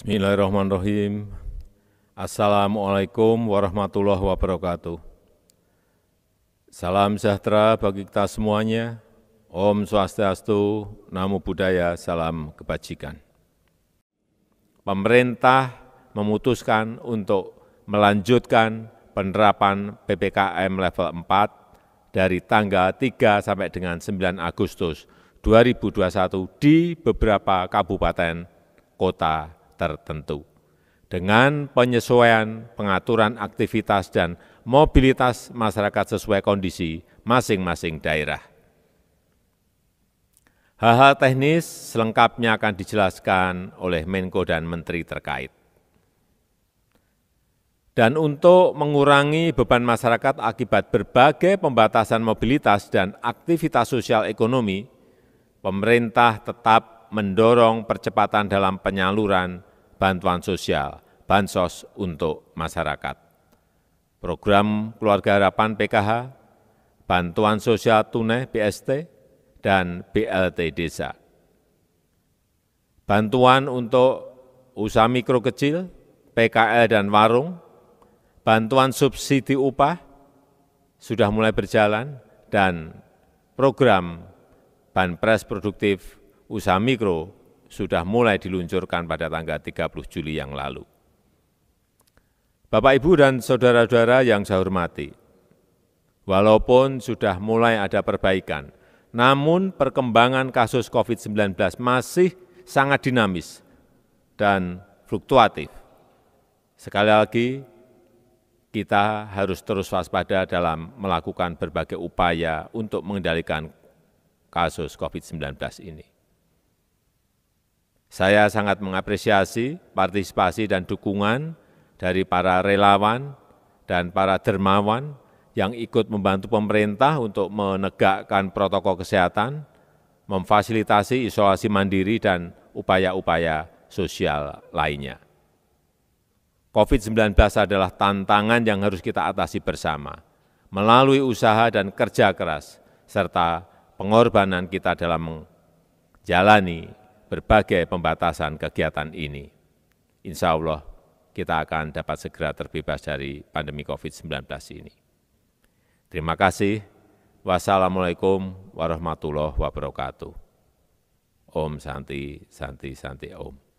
Bismillahirrahmanirrahim. Assalamualaikum warahmatullahi wabarakatuh. Salam sejahtera bagi kita semuanya. Om Swastiastu, Namo Buddhaya, Salam Kebajikan. Pemerintah memutuskan untuk melanjutkan penerapan PPKM level 4 dari tanggal 3 sampai dengan 9 Agustus 2021 di beberapa kabupaten kota tertentu. Dengan penyesuaian pengaturan aktivitas dan mobilitas masyarakat sesuai kondisi masing-masing daerah. Hal-hal teknis selengkapnya akan dijelaskan oleh Menko dan Menteri terkait. Dan untuk mengurangi beban masyarakat akibat berbagai pembatasan mobilitas dan aktivitas sosial ekonomi, pemerintah tetap mendorong percepatan dalam penyaluran bantuan sosial, bansos untuk masyarakat. Program Keluarga Harapan PKH, Bantuan Sosial Tunai BST, dan BLT Desa. Bantuan untuk usaha mikro kecil, PKL dan warung, bantuan subsidi upah sudah mulai berjalan, dan program Banpres Produktif Usaha Mikro sudah mulai diluncurkan pada tanggal 30 Juli yang lalu. Bapak, Ibu, dan saudara-saudara yang saya hormati, walaupun sudah mulai ada perbaikan, namun perkembangan kasus COVID-19 masih sangat dinamis dan fluktuatif. Sekali lagi, kita harus terus waspada dalam melakukan berbagai upaya untuk mengendalikan kasus COVID-19 ini. Saya sangat mengapresiasi partisipasi dan dukungan dari para relawan dan para dermawan yang ikut membantu pemerintah untuk menegakkan protokol kesehatan, memfasilitasi isolasi mandiri, dan upaya-upaya sosial lainnya. COVID-19 adalah tantangan yang harus kita atasi bersama, melalui usaha dan kerja keras, serta pengorbanan kita dalam menjalani berbagai pembatasan kegiatan ini. Insya Allah kita akan dapat segera terbebas dari pandemi COVID-19 ini. Terima kasih. Wassalamualaikum warahmatullahi wabarakatuh. Om Santi, Santi, Santi, Om.